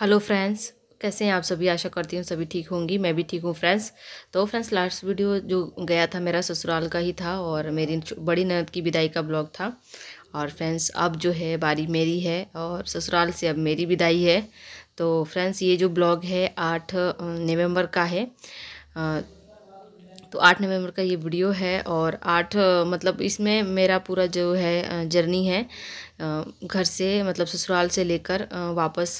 hello friends कैसे हैं आप सभी आशा करती हूँ सभी ठीक होंगी मैं भी ठीक हूँ फ्रेंड्स तो फ्रेंड्स लास्ट वीडियो जो गया था मेरा ससुराल का ही था और मेरी बड़ी ननद की विदाई का ब्लॉग था और फ्रेंड्स अब जो है बारी मेरी है और ससुराल से अब मेरी विदाई है तो फ्रेंड्स ये जो ब्लॉग है आठ नवम्बर का है तो आठ नवंबर का ये वीडियो है और आठ मतलब इसमें मेरा पूरा जो है जर्नी है घर से मतलब ससुराल से लेकर वापस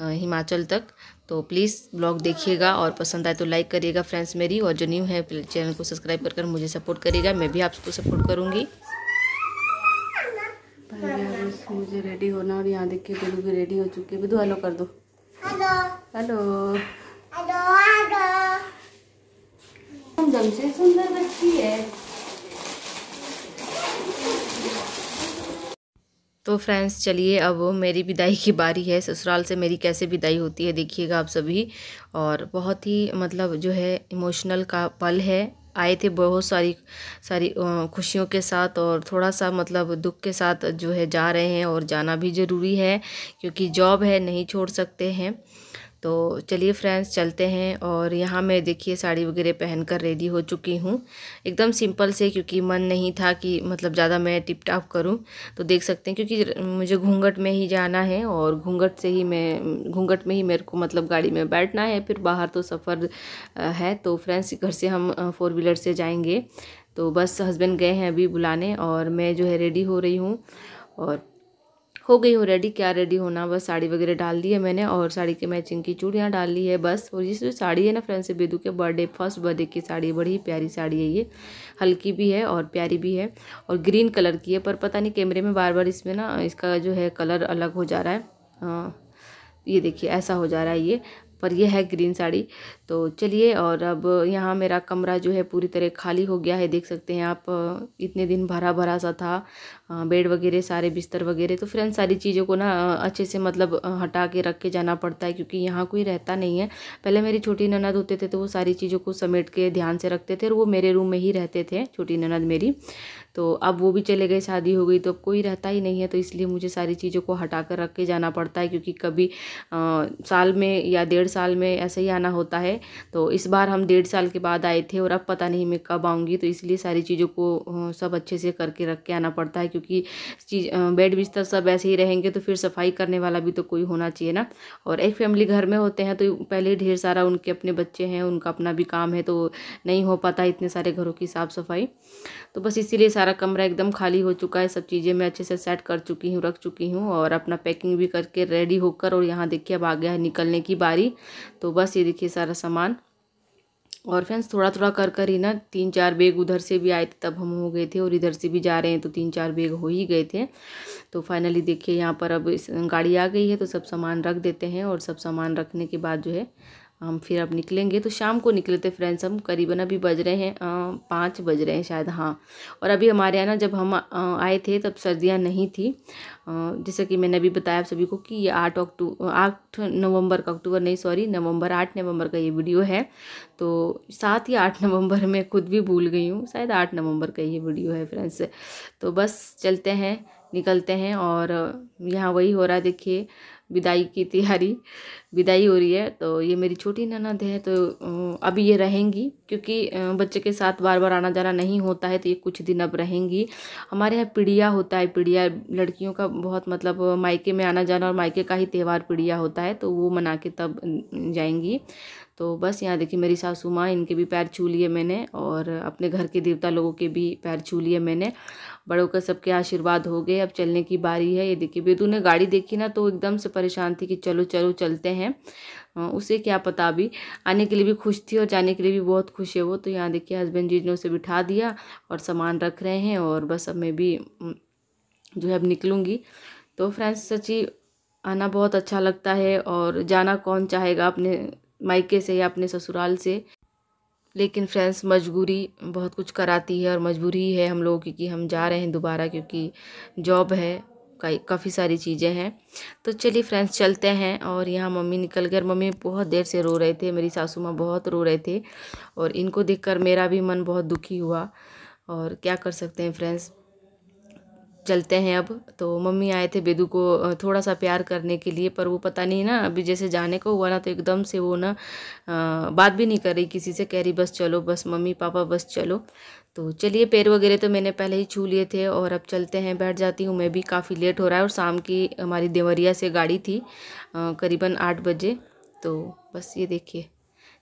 हिमाचल तक तो प्लीज़ ब्लॉग देखिएगा और पसंद आए तो लाइक करिएगा फ्रेंड्स मेरी और जो न्यू है चैनल को सब्सक्राइब कर कर मुझे सपोर्ट करिएगा मैं भी आपको सपोर्ट करूँगी मुझे रेडी होना और यहाँ देखिए बिल्कुल भी रेडी हो चुकी है बिदू हेलो कर दो हेलो हेलो हेलो एकदम से सुंदर बच्ची है तो फ्रेंड्स चलिए अब मेरी विदाई की बारी है ससुराल से मेरी कैसे विदाई होती है देखिएगा आप सभी और बहुत ही मतलब जो है इमोशनल का पल है आए थे बहुत सारी सारी खुशियों के साथ और थोड़ा सा मतलब दुख के साथ जो है जा रहे हैं और जाना भी ज़रूरी है क्योंकि जॉब है नहीं छोड़ सकते हैं तो चलिए फ्रेंड्स चलते हैं और यहाँ मैं देखिए साड़ी वगैरह पहनकर रेडी हो चुकी हूँ एकदम सिंपल से क्योंकि मन नहीं था कि मतलब ज़्यादा मैं टिप टाप करूँ तो देख सकते हैं क्योंकि मुझे घूंघट में ही जाना है और घूंघट से ही मैं घूंघट में ही मेरे को मतलब गाड़ी में बैठना है फिर बाहर तो सफ़र है तो फ्रेंड्स घर से हम फोर व्हीलर से जाएंगे तो बस हस्बैंड गए हैं अभी बुलाने और मैं जो है रेडी हो रही हूँ और हो गई हो रेडी क्या रेडी होना बस साड़ी वगैरह डाल दी है मैंने और साड़ी की मैचिंग की चूड़ियाँ डाल ली है बस और ये जो साड़ी है ना फ्रेंड्स बेदू के बर्थडे फर्स्ट बर्थडे की साड़ी बड़ी ही प्यारी साड़ी है ये हल्की भी है और प्यारी भी है और ग्रीन कलर की है पर पता नहीं कैमरे में बार बार इसमें ना इसका जो है कलर अलग हो जा रहा है हाँ, ये देखिए ऐसा हो जा रहा है ये पर यह है ग्रीन साड़ी तो चलिए और अब यहाँ मेरा कमरा जो है पूरी तरह खाली हो गया है देख सकते हैं आप इतने दिन भरा भरा सा था बेड वगैरह सारे बिस्तर वगैरह तो फ्रेंड सारी चीज़ों को ना अच्छे से मतलब हटा के रख के जाना पड़ता है क्योंकि यहाँ कोई रहता नहीं है पहले मेरी छोटी ननद होते थे तो वो सारी चीज़ों को समेट के ध्यान से रखते थे और वो मेरे रूम में ही रहते थे छोटी ननद मेरी तो अब वो भी चले गए शादी हो गई तो अब कोई रहता ही नहीं है तो इसलिए मुझे सारी चीज़ों को हटा कर रख के जाना पड़ता है क्योंकि कभी आ, साल में या डेढ़ साल में ऐसे ही आना होता है तो इस बार हम डेढ़ साल के बाद आए थे और अब पता नहीं मैं कब आऊँगी तो इसलिए सारी चीज़ों को सब अच्छे से करके रख के आना पड़ता है क्योंकि चीज बेड बिस्तर सब ऐसे ही रहेंगे तो फिर सफाई करने वाला भी तो कोई होना चाहिए ना और एक फैमिली घर में होते हैं तो पहले ढेर सारा उनके अपने बच्चे हैं उनका अपना भी काम है तो नहीं हो पाता इतने सारे घरों की साफ़ सफाई तो बस इसीलिए सारा सारा कमरा एकदम खाली हो चुका है सब चीज़ें मैं अच्छे से सेट कर चुकी हूँ रख चुकी हूँ और अपना पैकिंग भी करके रेडी होकर और यहाँ देखिए अब आ गया है निकलने की बारी तो बस ये देखिए सारा सामान और फ्रेंड्स थोड़ा थोड़ा कर कर ही ना तीन चार बैग उधर से भी आए थे तब हम हो गए थे और इधर से भी जा रहे हैं तो तीन चार बैग हो ही गए थे तो फाइनली देखिए यहाँ पर अब इस गाड़ी आ गई है तो सब सामान रख देते हैं और सब सामान रखने के बाद जो है हम फिर अब निकलेंगे तो शाम को निकले थे फ्रेंड्स हम करीबन अभी बज रहे हैं पाँच बज रहे हैं शायद हाँ और अभी हमारे यहाँ ना जब हम आए थे तब सर्दियाँ नहीं थी जैसा कि मैंने अभी बताया आप सभी को कि ये आठ अक्टू आठ नवंबर का अक्टूबर नहीं सॉरी नवंबर आठ नवंबर का ये वीडियो है तो सात या आठ नवंबर में खुद भी भूल गई हूँ शायद आठ नवंबर का ये वीडियो है फ्रेंड्स तो बस चलते हैं निकलते हैं और यहाँ वही हो रहा है देखिए विदाई की तैयारी विदाई हो रही है तो ये मेरी छोटी ननद है तो अभी ये रहेंगी क्योंकि बच्चे के साथ बार बार आना जाना नहीं होता है तो ये कुछ दिन अब रहेंगी हमारे यहाँ पीड़िया होता है पीड़िया लड़कियों का बहुत मतलब मायके में आना जाना और मायके का ही त्यौहार पीड़िया होता है तो वो मना के तब जाएंगी तो बस यहाँ देखिए मेरी सासू माँ इनके भी पैर छू लिए मैंने और अपने घर के देवता लोगों के भी पैर छू लिए मैंने बड़ों का सबके आशीर्वाद हो गए अब चलने की बारी है ये देखिए बेदू ने गाड़ी देखी ना तो एकदम से परेशान थी कि चलो चलो चलते हैं हैं उसे क्या पता अभी आने के लिए भी खुश थी और जाने के लिए भी बहुत खुश है वो तो यहाँ देखिए हस्बैंड जी ने उसे बिठा दिया और सामान रख रहे हैं और बस अब मैं भी जो है अब निकलूँगी तो फ्रेंड्स सची आना बहुत अच्छा लगता है और जाना कौन चाहेगा अपने मायके से या अपने ससुराल से लेकिन फ्रेंड्स मजबूरी बहुत कुछ कराती है और मजबूरी है हम लोगों की कि हम जा रहे हैं दोबारा क्योंकि जॉब है काफ़ी सारी चीज़ें हैं तो चलिए फ्रेंड्स चलते हैं और यहाँ मम्मी निकल गए मम्मी बहुत देर से रो रहे थे मेरी सासू माँ बहुत रो रहे थे और इनको देखकर मेरा भी मन बहुत दुखी हुआ और क्या कर सकते हैं फ्रेंड्स चलते हैं अब तो मम्मी आए थे बेदू को थोड़ा सा प्यार करने के लिए पर वो पता नहीं ना अभी जैसे जाने को हुआ ना तो एकदम से वो ना बात भी नहीं कर रही किसी से कह रही बस चलो बस मम्मी पापा बस चलो तो चलिए पैर वगैरह तो मैंने पहले ही छू लिए थे और अब चलते हैं बैठ जाती हूँ मैं भी काफ़ी लेट हो रहा है और शाम की हमारी देवरिया से गाड़ी थी करीबन आठ बजे तो बस ये देखिए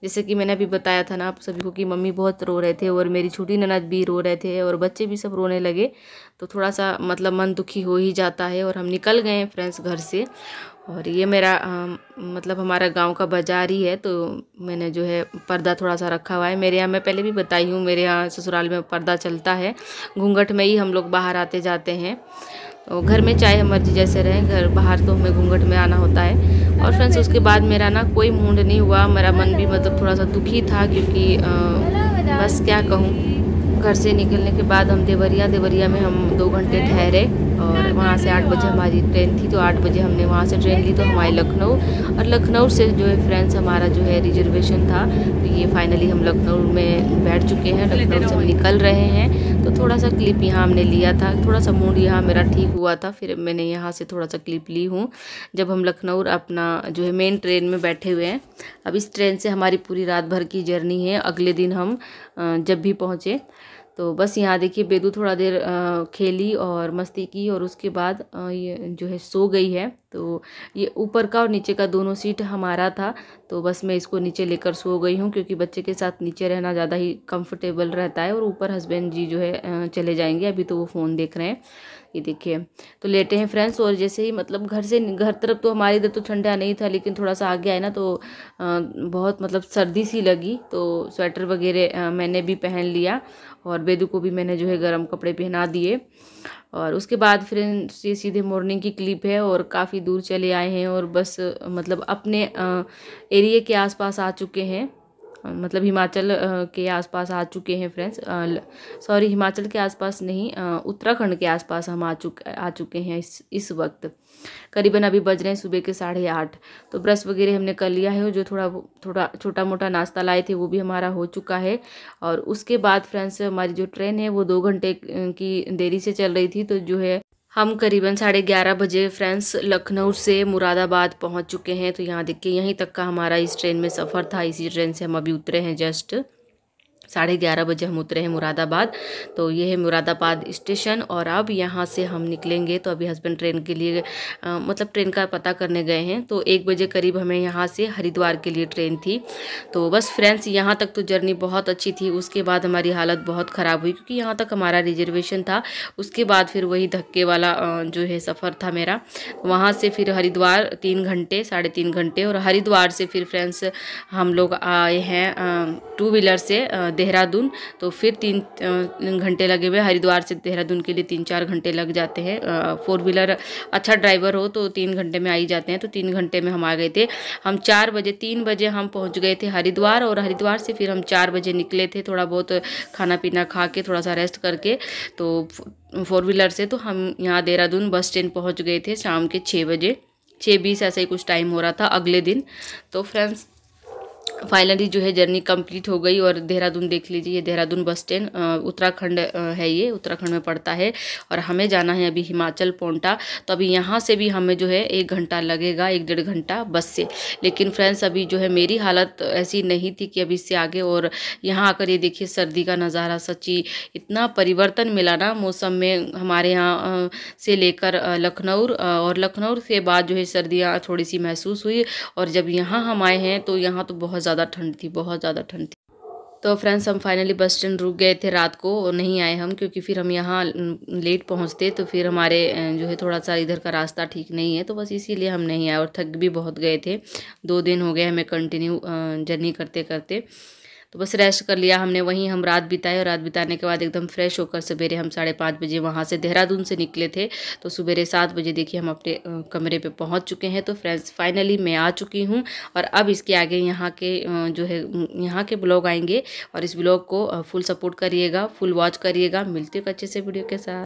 जैसे कि मैंने अभी बताया था ना आप सभी को कि मम्मी बहुत रो रहे थे और मेरी छोटी ननद भी रो रहे थे और बच्चे भी सब रोने लगे तो थोड़ा सा मतलब मन दुखी हो ही जाता है और हम निकल गए फ्रेंड्स घर से और ये मेरा मतलब हमारा गांव का बाज़ार ही है तो मैंने जो है पर्दा थोड़ा सा रखा हुआ है मेरे यहाँ मैं पहले भी बताई हूँ मेरे यहाँ ससुराल में पर्दा चलता है घूंघट में ही हम लोग बाहर आते जाते हैं तो घर में चाहे मर्जी जैसे रहें घर बाहर तो हमें घूंघट में आना होता है और फ्रेंड्स उसके बाद मेरा ना कोई मूड नहीं हुआ मेरा मन भी मतलब थोड़ा सा दुखी था क्योंकि आ, बस क्या कहूँ घर से निकलने के बाद हम देवरिया देवरिया में हम दो घंटे ठहरे और वहाँ से आठ बजे हमारी ट्रेन थी तो आठ बजे हमने वहाँ से ट्रेन ली तो हमारे लखनऊ और लखनऊ से जो है फ्रेंड्स हमारा जो है रिजर्वेशन था तो ये फाइनली हम लखनऊ में बैठ चुके हैं लखनऊ से हम निकल रहे हैं तो थोड़ा सा क्लिप यहाँ हमने लिया था थोड़ा सा मूड यहाँ मेरा ठीक हुआ था फिर मैंने यहाँ से थोड़ा सा क्लिप ली हूँ जब हम लखनऊ अपना जो है मेन ट्रेन में बैठे हुए हैं अब इस ट्रेन से हमारी पूरी रात भर की जर्नी है अगले दिन हम जब भी पहुँचे तो बस यहाँ देखिए बेदू थोड़ा देर खेली और मस्ती की और उसके बाद ये जो है सो गई है तो ये ऊपर का और नीचे का दोनों सीट हमारा था तो बस मैं इसको नीचे लेकर सो गई हूँ क्योंकि बच्चे के साथ नीचे रहना ज़्यादा ही कंफर्टेबल रहता है और ऊपर हस्बैंड जी जो है चले जाएंगे अभी तो वो फ़ोन देख रहे हैं ये देखिए तो लेटे हैं फ्रेंड्स और जैसे ही मतलब घर से घर तरफ तो हमारे इधर तो ठंडा नहीं था लेकिन थोड़ा सा आगे आए ना तो बहुत मतलब सर्दी सी लगी तो स्वेटर वगैरह मैंने भी पहन लिया और बेदू को भी मैंने जो है गर्म कपड़े पहना दिए और उसके बाद फिर ये सीधे मॉर्निंग की क्लिप है और काफ़ी दूर चले आए हैं और बस मतलब अपने एरिया के आसपास आ चुके हैं मतलब हिमाचल के आसपास आ चुके हैं फ्रेंड्स सॉरी हिमाचल के आसपास नहीं उत्तराखंड के आसपास हम आ चुके आ चुके हैं इस इस वक्त करीबन अभी बज रहे हैं सुबह के साढ़े आठ तो ब्रश वगैरह हमने कर लिया है जो थोड़ा थोड़ा छोटा मोटा नाश्ता लाए थे वो भी हमारा हो चुका है और उसके बाद फ्रेंड्स हमारी जो ट्रेन है वो दो घंटे की देरी से चल रही थी तो जो है हम करीबन साढ़े ग्यारह बजे फ्रेंड्स लखनऊ से मुरादाबाद पहुंच चुके हैं तो यहाँ देखिए यहीं तक का हमारा इस ट्रेन में सफ़र था इसी ट्रेन से हम अभी उतरे हैं जस्ट साढ़े ग्यारह बजे हम उतरे हैं मुरादाबाद तो ये है मुरादाबाद स्टेशन और अब यहाँ से हम निकलेंगे तो अभी हस्बैंड ट्रेन के लिए आ, मतलब ट्रेन का पता करने गए हैं तो एक बजे करीब हमें यहाँ से हरिद्वार के लिए ट्रेन थी तो बस फ्रेंड्स यहाँ तक तो जर्नी बहुत अच्छी थी उसके बाद हमारी हालत बहुत ख़राब हुई क्योंकि यहाँ तक हमारा रिजर्वेशन था उसके बाद फिर वही धक्के वाला जो है सफ़र था मेरा वहाँ से फिर हरिद्वार तीन घंटे साढ़े तीन घंटे और हरिद्वार से फिर फ्रेंड्स हम लोग आए हैं टू व्हीलर से देहरादून तो फिर तीन घंटे लगे हुए हरिद्वार से देहरादून के लिए तीन चार घंटे लग जाते हैं फोर व्हीलर अच्छा ड्राइवर हो तो तीन घंटे में आ ही जाते हैं तो तीन घंटे में हम आ गए थे हम चार बजे तीन बजे हम पहुँच गए थे हरिद्वार और हरिद्वार से फिर हम चार बजे निकले थे थोड़ा बहुत खाना पीना खा के थोड़ा सा रेस्ट करके तो फोर व्हीलर से तो हम यहाँ देहरादून बस स्टैंड पहुँच गए थे शाम के छः बजे छः बीस ऐसा ही कुछ टाइम हो रहा था अगले दिन तो फ्रेंड्स फाइनली जो है जर्नी कंप्लीट हो गई और देहरादून देख लीजिए ये देहरादून बस स्टैंड उत्तराखंड है ये उत्तराखंड में पड़ता है और हमें जाना है अभी हिमाचल पोंटा तो अभी यहाँ से भी हमें जो है एक घंटा लगेगा एक डेढ़ घंटा बस से लेकिन फ्रेंड्स अभी जो है मेरी हालत ऐसी नहीं थी कि अभी इससे आगे और यहाँ आकर ये देखिए सर्दी का नज़ारा सची इतना परिवर्तन मिला ना मौसम में हमारे यहाँ से लेकर लखनऊ और लखनऊ के बाद जो है सर्दियाँ थोड़ी सी महसूस हुई और जब यहाँ हम आए हैं तो यहाँ तो बहुत बहुत ज़्यादा ठंड थी बहुत ज़्यादा ठंड थी तो फ्रेंड्स हम फाइनली बस स्टैंड रुक गए थे रात को और नहीं आए हम क्योंकि फिर हम यहाँ लेट पहुँचते तो फिर हमारे जो है थोड़ा सा इधर का रास्ता ठीक नहीं है तो बस इसीलिए हम नहीं आए और थक भी बहुत गए थे दो दिन हो गए हमें कंटिन्यू जर्नी करते करते तो बस रेस्ट कर लिया हमने वहीं हम रात बिताए और रात बिताने के बाद एकदम फ्रेश होकर सवेरे हम साढ़े पाँच बजे वहाँ से देहरादून से निकले थे तो सवेरे सात बजे देखिए हम अपने कमरे पे पहुँच चुके हैं तो फ्रेंड्स फाइनली मैं आ चुकी हूँ और अब इसके आगे यहाँ के जो है यहाँ के ब्लॉग आएंगे और इस ब्लॉग को फुल सपोर्ट करिएगा फुल वॉच करिएगा मिलते हो अच्छे से वीडियो के साथ